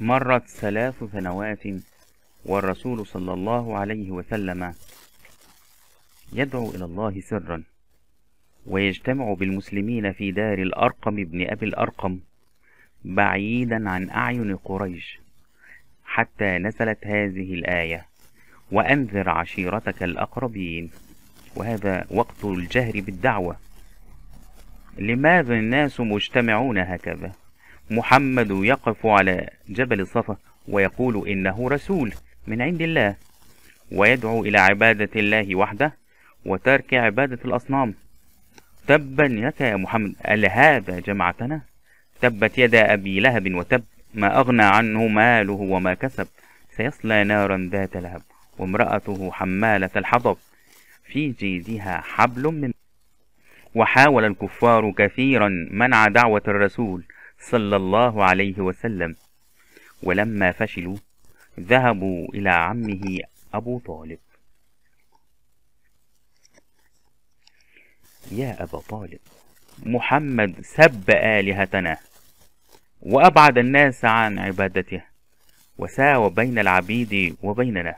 مرت ثلاث سنوات والرسول صلى الله عليه وسلم يدعو إلى الله سرا ويجتمع بالمسلمين في دار الأرقم بن أبي الأرقم بعيدا عن أعين قريش حتى نزلت هذه الآية وأنذر عشيرتك الأقربين وهذا وقت الجهر بالدعوة لماذا الناس مجتمعون هكذا؟ محمد يقف على جبل الصفا ويقول إنه رسول من عند الله ويدعو إلى عبادة الله وحده وترك عبادة الأصنام تبا لك يا محمد ألا هذا جمعتنا تبت يدا أبي لهب وتب ما أغنى عنه ماله وما كسب سيصلى نارا ذات لهب وامرأته حمالة الحطب في جيدها حبل من وحاول الكفار كثيرا منع دعوة الرسول صلى الله عليه وسلم ولما فشلوا ذهبوا إلى عمه أبو طالب يا أبا طالب محمد سب آلهتنا وأبعد الناس عن عبادته وساوى بين العبيد وبيننا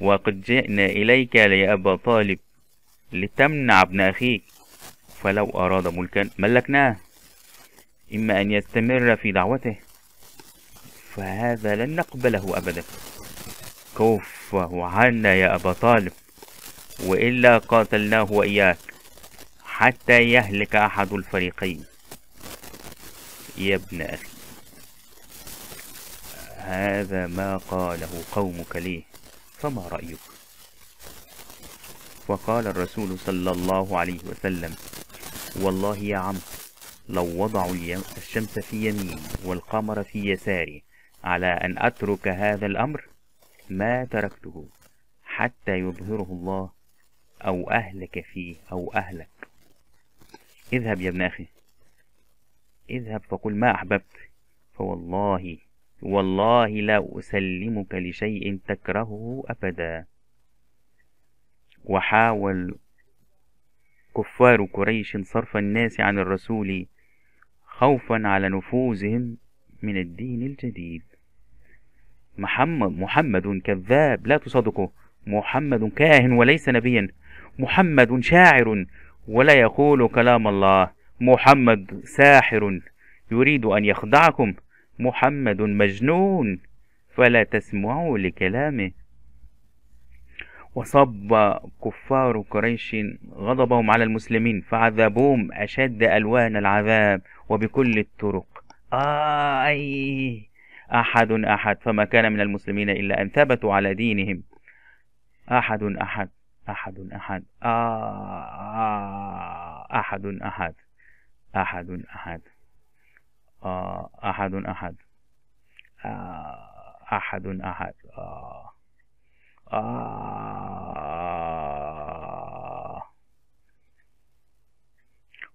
وقد جئنا إليك يا أبا طالب لتمنع ابن أخيك فلو أراد ملكا ملكناه إما أن يستمر في دعوته فهذا لن نقبله أبدا كفه عنا يا أبا طالب وإلا قاتلناه وإياك حتى يهلك أحد الفريقين يا ابن أخي هذا ما قاله قومك لي فما رأيك فقال الرسول صلى الله عليه وسلم والله يا عم لو وضعوا الشمس في يميني والقمر في يساري على أن أترك هذا الأمر ما تركته حتى يظهره الله أو أهلك فيه أو أهلك اذهب يا ابن أخي اذهب فقل ما أحببت فوالله والله لا أسلمك لشيء تكرهه أبدا وحاول كفار قريش صرف الناس عن الرسول خوفا على نفوذهم من الدين الجديد محمد محمد كذاب لا تصدقه محمد كاهن وليس نبيا محمد شاعر ولا يقول كلام الله محمد ساحر يريد أن يخدعكم محمد مجنون فلا تسمعوا لكلامه وصب كفار قريش غضبهم على المسلمين فعذبوهم أشد ألوان العذاب وبكل الطرق آه أي أحد أحد فما كان من المسلمين إلا أن ثبتوا على دينهم أحد أحد أحد أحد آه آه أحد أحد أحد أحد آه أحد أحد آه أحد أحد آه آه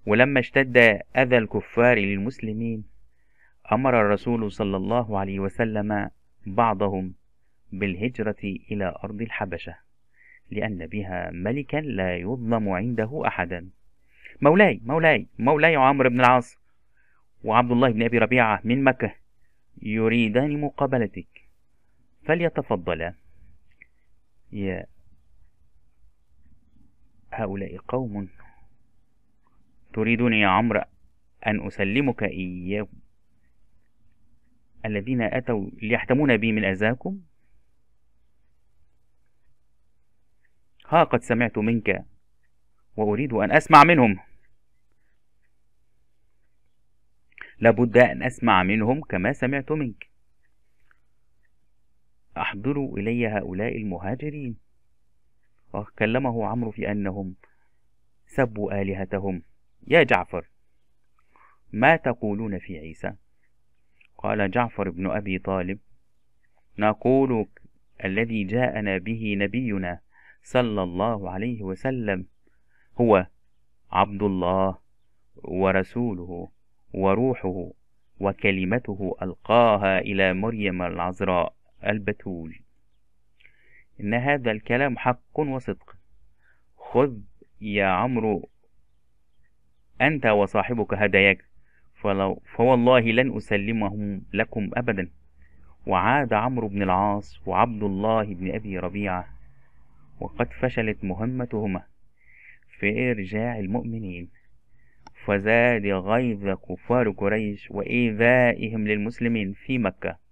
ولما اشتد أذى الكفار للمسلمين أمر الرسول صلى الله عليه وسلم بعضهم بالهجرة إلى أرض الحبشة لأن بها ملكا لا يظلم عنده أحدا مولاي مولاي مولاي عمرو بن العاص وعبد الله بن أبي ربيعة من مكة يريدان مقابلتك فليتفضلا يا هؤلاء قوم تريدني يا عمرو أن أسلمك إياهم الذين أتوا ليحتمون بي من أذاكم ها قد سمعت منك وأريد أن أسمع منهم لابد أن أسمع منهم كما سمعت منك أحضروا إلي هؤلاء المهاجرين وكلمه عمرو في أنهم سبوا آلهتهم يا جعفر ما تقولون في عيسى قال جعفر بن أبي طالب نقول الذي جاءنا به نبينا صلى الله عليه وسلم هو عبد الله ورسوله وروحه وكلمته ألقاها إلى مريم العذراء البتول إن هذا الكلام حق وصدق خذ يا عمرو أنت وصاحبك هداياك فلو فوالله لن أسلمهم لكم أبدا وعاد عمرو بن العاص وعبد الله بن أبي ربيعة وقد فشلت مهمتهما في إرجاع المؤمنين فزاد غيظ كفار قريش وإيذائهم للمسلمين في مكة